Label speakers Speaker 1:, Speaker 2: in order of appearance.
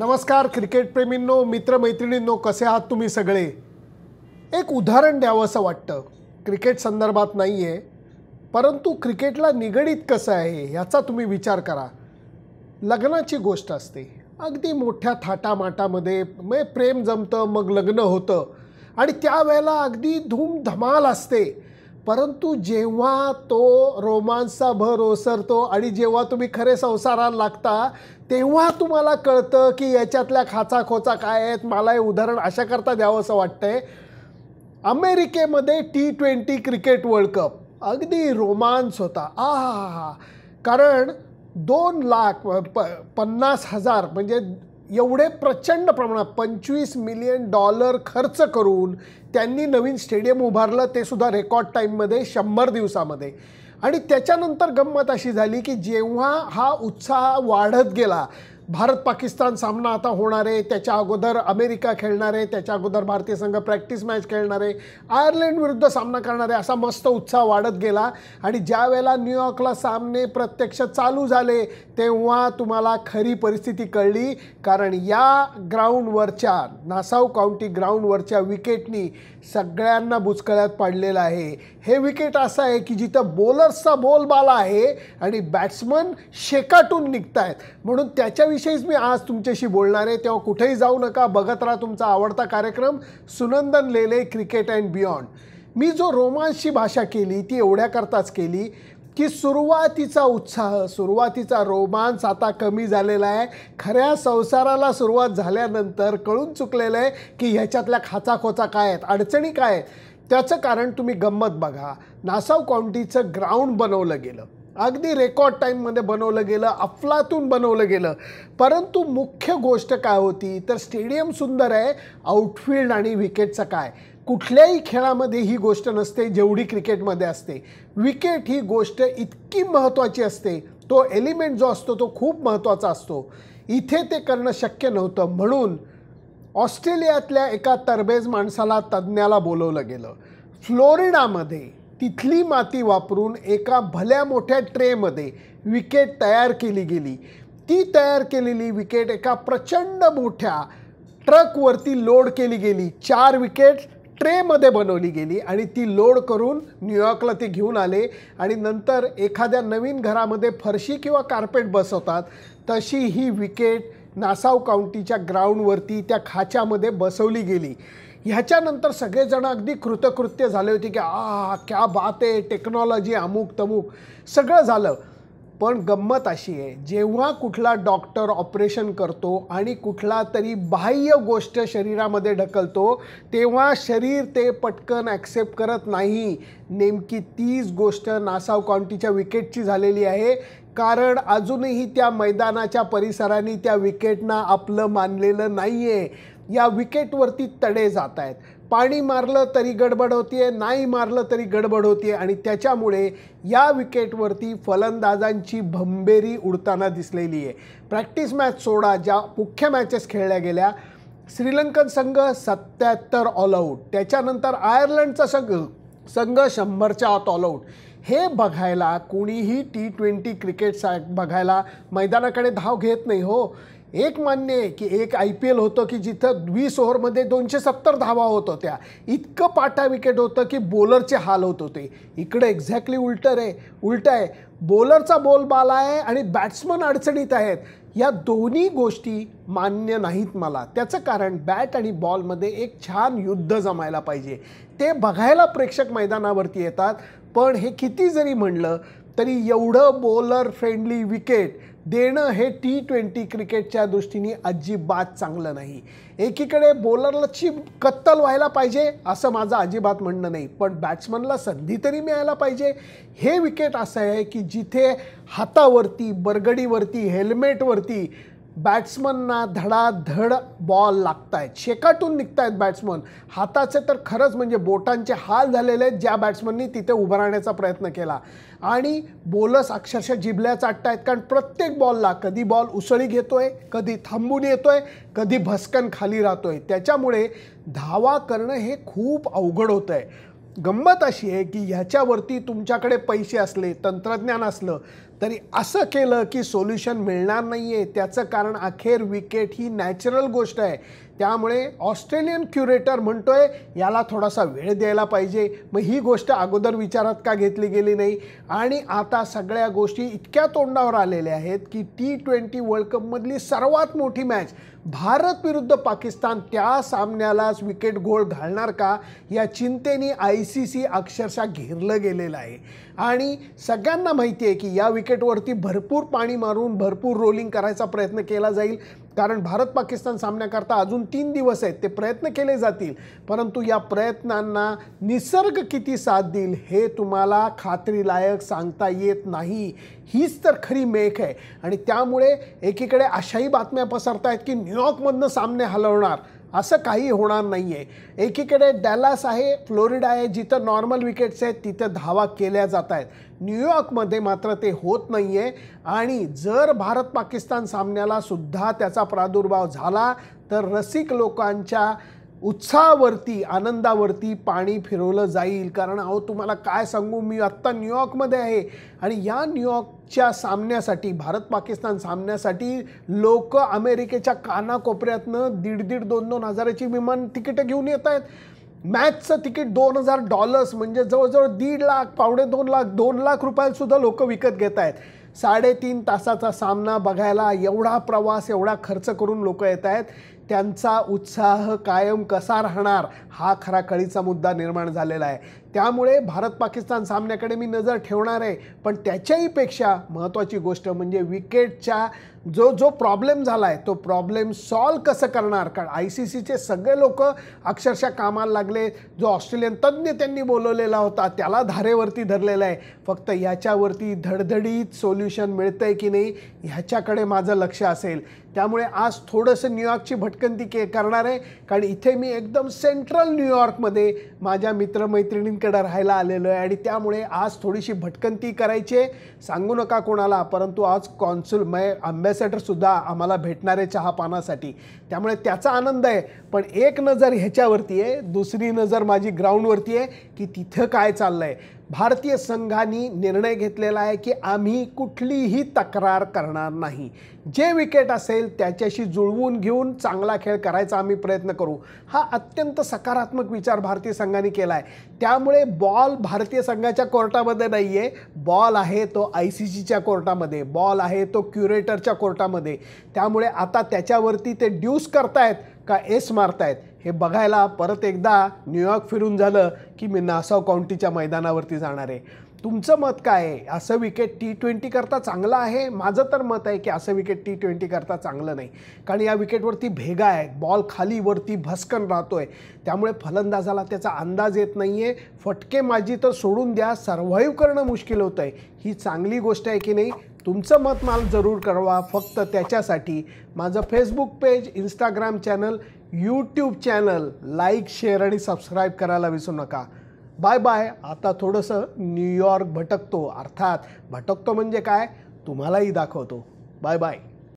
Speaker 1: नमस्कार क्रिकेटप्रेमींनो मित्रमैत्रिणींनो कसे आहात तुम्ही सगळे एक उदाहरण द्यावं असं वाटतं क्रिकेट संदर्भात नाही आहे परंतु क्रिकेटला निगडीत कसं आहे ह्याचा तुम्ही विचार करा लग्नाची गोष्ट असते अगदी मोठ्या थाटामाटामध्ये मग प्रेम जमतं मग लग्न होतं आणि त्यावेळेला अगदी धूमधमाल असते परंतु जेव्हा तो रोमांसचा भर ओसरतो आणि जेव्हा तुम्ही खरे संसाराला लागता तेव्हा तुम्हाला कळतं की याच्यातल्या खोचा काय आहेत मला हे उदाहरण अशाकरता करता द्यावं असं वाटतंय अमेरिकेमध्ये T twenty cricket world cup अगदी रोमांस होता आ हा हा कारण दोन लाख प पन्नास हजार म्हणजे एवढे प्रचंड प्रमाणात पंचवीस मिलियन डॉलर खर्च करून त्यांनी नवीन स्टेडियम उभारलं ते सुद्धा रेकॉर्ड टाईममध्ये शंभर दिवसामध्ये आणि त्याच्यानंतर गंमत अशी झाली की जेव्हा हा उत्साह वाढत गेला भारत पाकिस्तान सामना आता होणार आहे त्याच्या अगोदर अमेरिका खेळणार आहे त्याच्या अगोदर भारतीय संघ प्रॅक्टिस मॅच खेळणार आहे आयर्लंड विरुद्ध सामना करणार आहे असा मस्त उत्साह वाढत गेला आणि ज्या वेळेला न्यूयॉर्कला सामने प्रत्यक्ष चालू झाले तेव्हा तुम्हाला खरी परिस्थिती कळली कारण या ग्राउंडवरच्या नासाऊ काउंटी ग्राउंडवरच्या विकेटनी सगळ्यांना बुचकळ्यात पाडलेलं आहे हे विकेट असं आहे की जिथं बॉलर्सचा बोलबाला आहे आणि बॅट्समन शेकाटून निघत आहेत म्हणून त्याच्या याविषयीच मी आज तुमच्याशी बोलणार आहे तेव्हा कुठेही जाऊ नका बघत राहा तुमचा आवडता कार्यक्रम Sunandan Lele cricket and beyond मी जो रोमांसची भाषा केली ती एवढ्याकरताच केली की सुरुवातीचा उत्साह सुरुवातीचा रोमांस आता कमी झालेला आहे खऱ्या संसाराला सुरुवात झाल्यानंतर कळून चुकलेलं आहे की ह्याच्यातल्या खाचाखोचा काय आहेत अडचणी काय आहेत त्याचं कारण तुम्ही गंमत बघा नासाव काउंटीचं ग्राउंड बनवलं गेलं अगदी रेकॉर्ड टाईममध्ये बनवलं गेलं अफलातून बनवलं गेलं परंतु मुख्य गोष्ट काय होती तर स्टेडियम सुंदर आहे आउटफील्ड आणि विकेटचं काय कुठल्याही खेळामध्ये ही गोष्ट नसते जेवढी क्रिकेटमध्ये असते विकेट ही गोष्ट इतकी महत्त्वाची असते तो एलिमेंट जो असतो तो खूप महत्त्वाचा असतो इथे ते करणं शक्य नव्हतं म्हणून ऑस्ट्रेलियातल्या एका तरबेज माणसाला तज्ज्ञाला बोलवलं गेलं फ्लोरिडामध्ये तिथली माती वापरून एका भल्या मोठ्या ट्रेमध्ये विकेट तयार केली गेली ती तयार केलेली विकेट एका प्रचंड मोठ्या ट्रकवरती लोड केली गेली चार विकेट ट्रेमध्ये बनवली गेली आणि ती लोड करून न्यूयॉर्कला ते घेऊन आले आणि नंतर एखाद्या नवीन घरामध्ये फरशी किंवा कार्पेट बसवतात तशी ही विकेट नासाव काउंटीच्या ग्राउंडवरती त्या खाच्यामध्ये बसवली गेली ह्याच्यानंतर सगळेजण अगदी कृतकृत्य झाले होते की आ क्या बात आहे टेक्नॉलॉजी अमुक तमुक सगळं झालं पण गंमत अशी आहे जेव्हा कुठला डॉक्टर ऑपरेशन करतो आणि कुठला तरी बाह्य गोष्ट शरीरामध्ये ढकलतो तेव्हा शरीर ते पटकन ॲक्सेप्ट करत नाही नेमकी तीच गोष्ट नासाव काउंटीच्या विकेटची झालेली आहे कारण अजूनही त्या मैदानाच्या परिसराने त्या विकेटना आपलं मानलेलं नाही आहे या विकेटवरती तडे जात आहेत पाणी मारलं तरी गडबड होतीये नाही मारलं तरी गडबड होतीये आणि त्याच्यामुळे या विकेटवरती फलंदाजांची भंबेरी उडताना दिसलेली आहे प्रॅक्टिस मॅच सोडा ज्या मुख्य मॅचेस खेळल्या गेल्या श्रीलंकन संघ सत्याहत्तर ऑलआउट त्याच्यानंतर आयर्लंडचा संघ संघ शंभरच्या आत ऑलआउट हे बघायला कोणीही टी ट्वेंटी क्रिकेट सा बघायला मैदानाकडे धाव घेत नाही हो एक मान्य आहे की एक आय पी एल होतं की जिथं वीस ओव्हरमध्ये दोनशे सत्तर धावा होत होत्या इतकं पाटा विकेट होतं की बॉलरचे हाल होत होते इकडे एक्झॅक्टली उलटर आहे उलटं आहे बॉलरचा बॉल बाला आहे आणि बॅट्समन अडचणीत आहेत या दोन्ही गोष्टी मान्य नाहीत मला त्याचं कारण बॅट आणि बॉलमध्ये एक छान युद्ध जमायला पाहिजे ते बघायला प्रेक्षक मैदानावरती येतात पण हे किती जरी म्हणलं तरी एवढं बॉलर फ्रेंडली विकेट देणं हे टी ट्वेंटी क्रिकेटच्या दृष्टीने अजिबात चांगलं नाही एकीकडे बॉलरची कत्तल व्हायला पाहिजे असं माझं अजिबात म्हणणं नाही पण बॅट्समनला संधी तरी मिळायला पाहिजे हे विकेट असं आहे की जिथे हातावरती बरगडीवरती हेल्मेटवरती बॅट्समनना धडाधड बॉल लागत आहेत शेकाटून निघत आहेत बॅट्समन हाताचे तर खरंच म्हणजे बोटांचे हाल झालेले आहेत ज्या बॅट्समननी तिथे उभं राहण्याचा प्रयत्न केला आणि बोलस अक्षरशः जिबल्या आहेत कारण प्रत्येक बॉलला कधी बॉल उसळी घेतोय कधी थांबून येतोय कधी भस्कन खाली राहतोय त्याच्यामुळे धावा करणं हे खूप अवघड होतं आहे गंमत अशी आहे की ह्याच्यावरती तुमच्याकडे पैसे असले तंत्रज्ञान असलं तरी असं केलं की सोल्युशन मिळणार नाही आहे त्याचं कारण अखेर विकेट ही नॅचरल गोष्ट आहे त्यामुळे ऑस्ट्रेलियन क्युरेटर म्हणतोय याला थोडासा वेळ द्यायला पाहिजे मग ही गोष्ट अगोदर विचारात का घेतली गेली नाही आणि आता सगळ्या गोष्टी इतक्या तोंडावर आलेल्या आहेत की टी ट्वेंटी वर्ल्ड कपमधली सर्वात मोठी मॅच भारत विरुद्ध पाकिस्तान त्या सामन्यालाच विकेट गोळ घालणार का या चिंतेने आय सी सी अक्षरशः घेरलं गेलेलं आहे आणि सगळ्यांना माहिती आहे की या विकेटवरती भरपूर पाणी मारून भरपूर रोलिंग करायचा प्रयत्न केला जाईल कारण भारत पाकिस्तान सामन्याकरता अजून तीन दिवस आहेत ते प्रयत्न केले जातील परंतु या प्रयत्नांना निसर्ग किती साथ देईल हे तुम्हाला खात्रीलायक सांगता येत नाही हीच तर खरी मेख आहे आणि त्यामुळे एकीकडे अशाही बातम्या पसरत आहेत की न्यूयॉर्कमधनं सामने हलवणार असं काही होणार नाही आहे एकीकडे डॅलास आहे फ्लोरिडा आहे जिथं नॉर्मल विकेट्स आहेत तिथं धावा केल्या जात आहेत न्यूयॉर्कमध्ये मात्र ते होत नाही आहे आणि जर भारत पाकिस्तान सामन्याला सुद्धा त्याचा प्रादुर्भाव झाला तर रसिक लोकांच्या उत्साहावरती आनंदावरती पाणी फिरवलं जाईल कारण अहो तुम्हाला काय सांगू मी आत्ता न्यूयॉर्कमध्ये आहे आणि या न्यूयॉर्कच्या सामन्यासाठी भारत पाकिस्तान सामन्यासाठी लोक अमेरिकेच्या कानाकोपऱ्यातनं दीड दीड दोन दोन हजाराची विमान तिकीटं घेऊन येत आहेत मॅचचं तिकीट दोन हजार डॉलर्स म्हणजे जवळजवळ दीड लाख पावणे दोन लाख दोन लाख रुपयातसुद्धा लोक विकत घेत आहेत साडेतीन तासाचा सामना बघायला एवढा प्रवास एवढा खर्च करून लोक येत आहेत त्यांचा उत्साह कायम कसा राहणार हा खरा मुद्दा निर्माण झालेला आहे त्यामुळे भारत पाकिस्तान सामन्याकडे मी नजर ठेवणार आहे पण त्याच्याहीपेक्षा महत्त्वाची गोष्ट म्हणजे विकेटच्या जो जो प्रॉब्लेम झाला आहे तो प्रॉब्लेम सॉल्व कसं करणार कारण आय सी सीचे सगळे लोक अक्षरशः कामाला लागले जो ऑस्ट्रेलियन तज्ज्ञ त्यांनी बोलवलेला होता त्याला धारेवरती धरलेला आहे फक्त याच्यावरती धडधडीत सोल्युशन मिळतं आहे की नाही ह्याच्याकडे माझं लक्ष असेल त्यामुळे आज थोडंसं न्यूयॉर्कची भटकंती के करणार आहे कारण इथे मी एकदम सेंट्रल न्यूयॉर्कमध्ये माझ्या मित्रमैत्रिणी कडा राहायला आलेलो आहे आणि त्यामुळे आज थोडीशी भटकंती करायची सांगू नका कोणाला परंतु आज कॉन्सुल मय सुद्धा आम्हाला भेटणार चहा चहापानासाठी त्यामुळे त्याचा आनंद आहे पण एक नजर ह्याच्यावरती आहे दुसरी नजर माझी ग्राउंडवरती आहे की तिथं काय चाललं आहे भारतीय संघाने निर्णय घेतलेला आहे की आम्ही कुठलीही तक्रार करणार नाही जे विकेट असेल त्याच्याशी जुळवून घेऊन चांगला खेळ करायचा आम्ही प्रयत्न करू हा अत्यंत सकारात्मक विचार भारतीय संघाने केला आहे त्यामुळे बॉल भारतीय संघाच्या कोर्टामध्ये नाही आहे बॉल आहे तो आय सी सीच्या कोर्टामध्ये बॉल आहे तो क्युरेटरच्या कोर्टामध्ये त्यामुळे आता त्याच्यावरती ते ड्यूस करतायत का एस मारतायत हे बघायला परत एकदा न्यूयॉर्क फिरून झालं की मी नासाव काउंटीच्या मैदानावरती जाणार आहे तुमचं मत काय आहे असं विकेट टी करता चांगलं आहे माझं तर मत आहे की असं विकेट टी ट्वेंटी करता चांगलं नाही कारण या विकेटवरती भेगा आहे बॉल खाली वरती भस्कन राहतो आहे त्यामुळे फलंदाजाला त्याचा अंदाज येत नाही आहे माझी तर सोडून द्या सर्व्हाइव्ह करणं मुश्किल होतं आहे ही चांगली गोष्ट आहे की नाही तुमचं मत मला जरूर कळवा फक्त त्याच्यासाठी माझं Facebook page Instagram channel YouTube channel like share आणि सबस्क्राईब करायला विसरू नका बाय बाय आता थोडंसं न्यूयॉर्क भटकतो अर्थात भटकतो म्हणजे काय तुम्हालाही दाखवतो बाय बाय